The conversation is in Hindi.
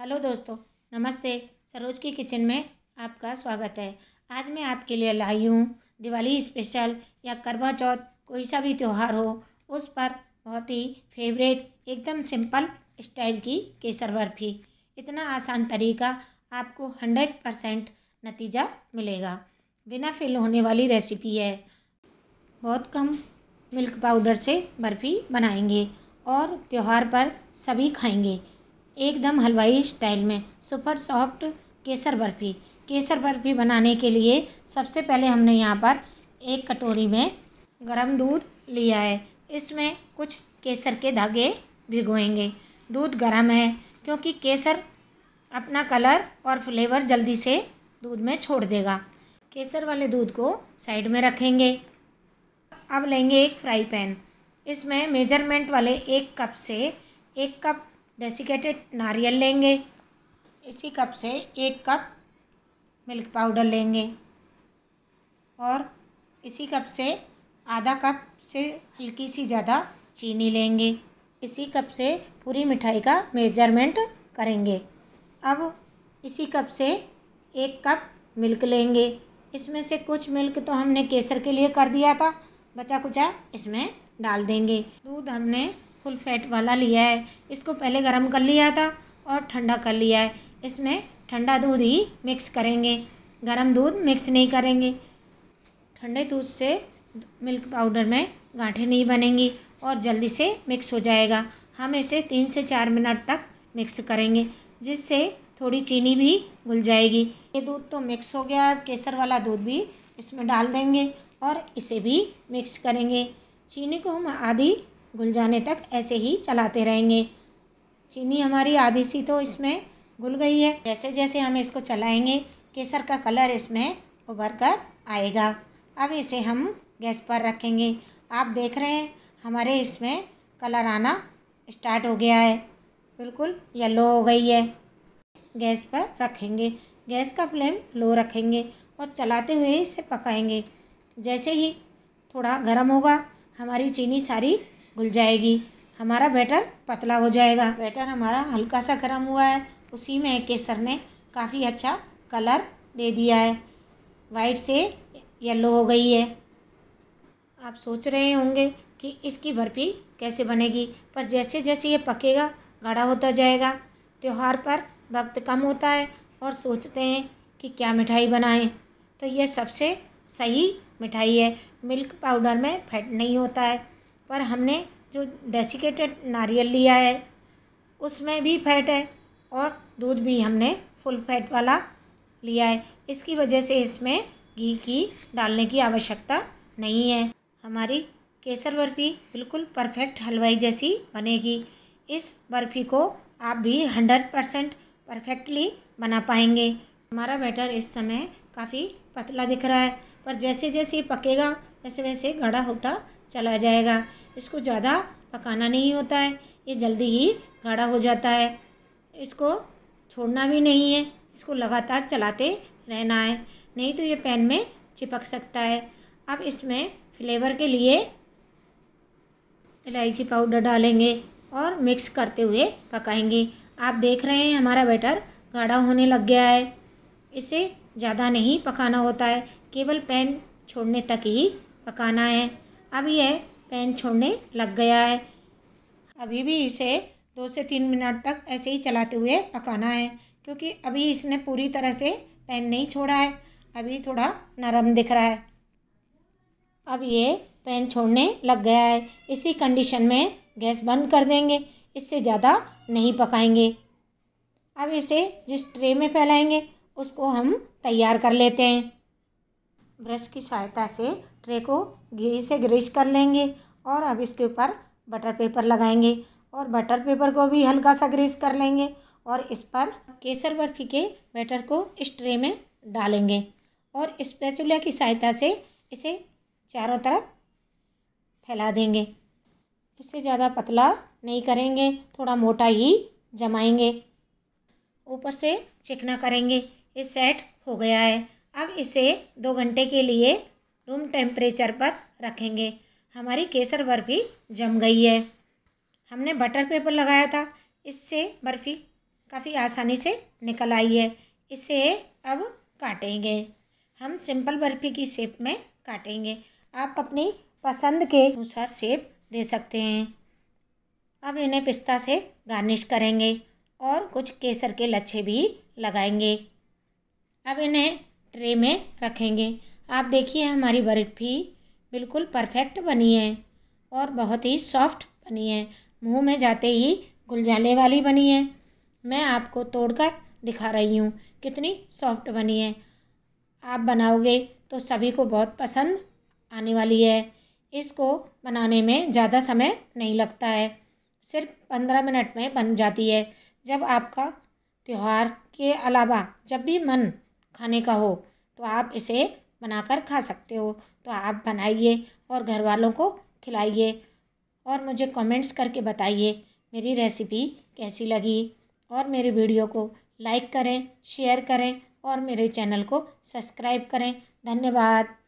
हेलो दोस्तों नमस्ते सरोज की किचन में आपका स्वागत है आज मैं आपके लिए लाई हूँ दिवाली स्पेशल या करवा चौथ कोई सा भी त्यौहार हो उस पर बहुत ही फेवरेट एकदम सिंपल स्टाइल की केसर बर्फी इतना आसान तरीका आपको हंड्रेड परसेंट नतीजा मिलेगा बिना फेल होने वाली रेसिपी है बहुत कम मिल्क पाउडर से बर्फ़ी बनाएंगे और त्यौहार पर सभी खाएंगे एकदम हलवाई स्टाइल में सुपर सॉफ्ट केसर बर्फ़ी केसर बर्फ़ी बनाने के लिए सबसे पहले हमने यहाँ पर एक कटोरी में गरम दूध लिया है इसमें कुछ केसर के धागे भिगोएंगे दूध गर्म है क्योंकि केसर अपना कलर और फ्लेवर जल्दी से दूध में छोड़ देगा केसर वाले दूध को साइड में रखेंगे अब लेंगे एक फ्राई पैन इसमें मेजरमेंट वाले एक कप से एक कप डेसिकेटेड नारियल लेंगे इसी कप से एक कप मिल्क पाउडर लेंगे और इसी कप से आधा कप से हल्की सी ज़्यादा चीनी लेंगे इसी कप से पूरी मिठाई का मेजरमेंट करेंगे अब इसी कप से एक कप मिल्क लेंगे इसमें से कुछ मिल्क तो हमने केसर के लिए कर दिया था बचा कुचा इसमें डाल देंगे दूध हमने फुल फैट वाला लिया है इसको पहले गर्म कर लिया था और ठंडा कर लिया है इसमें ठंडा दूध ही मिक्स करेंगे गर्म दूध मिक्स नहीं करेंगे ठंडे दूध से मिल्क पाउडर में गांठे नहीं बनेंगी और जल्दी से मिक्स हो जाएगा हम इसे तीन से चार मिनट तक मिक्स करेंगे जिससे थोड़ी चीनी भी घुल जाएगी ये दूध तो मिक्स हो गया केसर वाला दूध भी इसमें डाल देंगे और इसे भी मिक्स करेंगे चीनी को हम आधी घुल जाने तक ऐसे ही चलाते रहेंगे चीनी हमारी आधी सी तो इसमें घुल गई है जैसे जैसे हम इसको चलाएंगे केसर का कलर इसमें उभर कर आएगा अब इसे हम गैस पर रखेंगे आप देख रहे हैं हमारे इसमें कलर आना स्टार्ट हो गया है बिल्कुल येलो हो गई है गैस पर रखेंगे गैस का फ्लेम लो रखेंगे और चलाते हुए इसे पकाएंगे जैसे ही थोड़ा गर्म होगा हमारी चीनी सारी घुल जाएगी हमारा बैटर पतला हो जाएगा बैटर हमारा हल्का सा गर्म हुआ है उसी में केसर ने काफ़ी अच्छा कलर दे दिया है वाइट से येलो हो गई है आप सोच रहे होंगे कि इसकी बर्फ़ी कैसे बनेगी पर जैसे जैसे ये पकेगा गाढ़ा होता जाएगा त्यौहार पर वक्त कम होता है और सोचते हैं कि क्या मिठाई बनाएं तो यह सबसे सही मिठाई है मिल्क पाउडर में फैट नहीं होता है पर हमने जो डेसिकेटेड नारियल लिया है उसमें भी फैट है और दूध भी हमने फुल फैट वाला लिया है इसकी वजह से इसमें घी की डालने की आवश्यकता नहीं है हमारी केसर बर्फ़ी बिल्कुल परफेक्ट हलवाई जैसी बनेगी इस बर्फ़ी को आप भी हंड्रेड परसेंट परफेक्टली बना पाएंगे हमारा बैटर इस समय काफ़ी पतला दिख रहा है पर जैसे जैसे पकेगा वैसे वैसे गाढ़ा होता चला जाएगा इसको ज़्यादा पकाना नहीं होता है ये जल्दी ही गाढ़ा हो जाता है इसको छोड़ना भी नहीं है इसको लगातार चलाते रहना है नहीं तो ये पैन में चिपक सकता है अब इसमें फ्लेवर के लिए इलायची पाउडर डालेंगे और मिक्स करते हुए पकाएंगे आप देख रहे हैं हमारा बैटर गाढ़ा होने लग गया है इसे ज़्यादा नहीं पकाना होता है केवल पैन छोड़ने तक ही पकाना है अब यह पैन छोड़ने लग गया है अभी भी इसे दो से तीन मिनट तक ऐसे ही चलाते हुए पकाना है क्योंकि अभी इसने पूरी तरह से पैन नहीं छोड़ा है अभी थोड़ा नरम दिख रहा है अब ये पैन छोड़ने लग गया है इसी कंडीशन में गैस बंद कर देंगे इससे ज़्यादा नहीं पकाएंगे अब इसे जिस ट्रे में फैलाएंगे उसको हम तैयार कर लेते हैं ब्रश की सहायता से ट्रे को घी से ग्रीस कर लेंगे और अब इसके ऊपर बटर पेपर लगाएंगे और बटर पेपर को भी हल्का सा ग्रीस कर लेंगे और इस पर केसर बर्फी के बैटर को इस ट्रे में डालेंगे और स्पैचुला की सहायता से इसे चारों तरफ फैला देंगे इससे ज़्यादा पतला नहीं करेंगे थोड़ा मोटा ही जमाएंगे ऊपर से चिकना करेंगे ये सेट हो गया है अब इसे दो घंटे के लिए रूम टेम्परेचर पर रखेंगे हमारी केसर बर्फ़ी जम गई है हमने बटर पेपर लगाया था इससे बर्फ़ी काफ़ी आसानी से निकल आई है इसे अब काटेंगे हम सिंपल बर्फ़ी की शेप में काटेंगे आप अपनी पसंद के अनुसार शेप दे सकते हैं अब इन्हें पिस्ता से गार्निश करेंगे और कुछ केसर के लच्छे भी लगाएंगे अब इन्हें ट्रे में रखेंगे आप देखिए हमारी बर्फ़ी बिल्कुल परफेक्ट बनी है और बहुत ही सॉफ्ट बनी है मुंह में जाते ही घुल जाने वाली बनी है मैं आपको तोड़कर दिखा रही हूँ कितनी सॉफ्ट बनी है आप बनाओगे तो सभी को बहुत पसंद आने वाली है इसको बनाने में ज़्यादा समय नहीं लगता है सिर्फ पंद्रह मिनट में बन जाती है जब आपका त्यौहार के अलावा जब भी मन खाने का हो तो आप इसे बनाकर खा सकते हो तो आप बनाइए और घर वालों को खिलाइए और मुझे कमेंट्स करके बताइए मेरी रेसिपी कैसी लगी और मेरे वीडियो को लाइक करें शेयर करें और मेरे चैनल को सब्सक्राइब करें धन्यवाद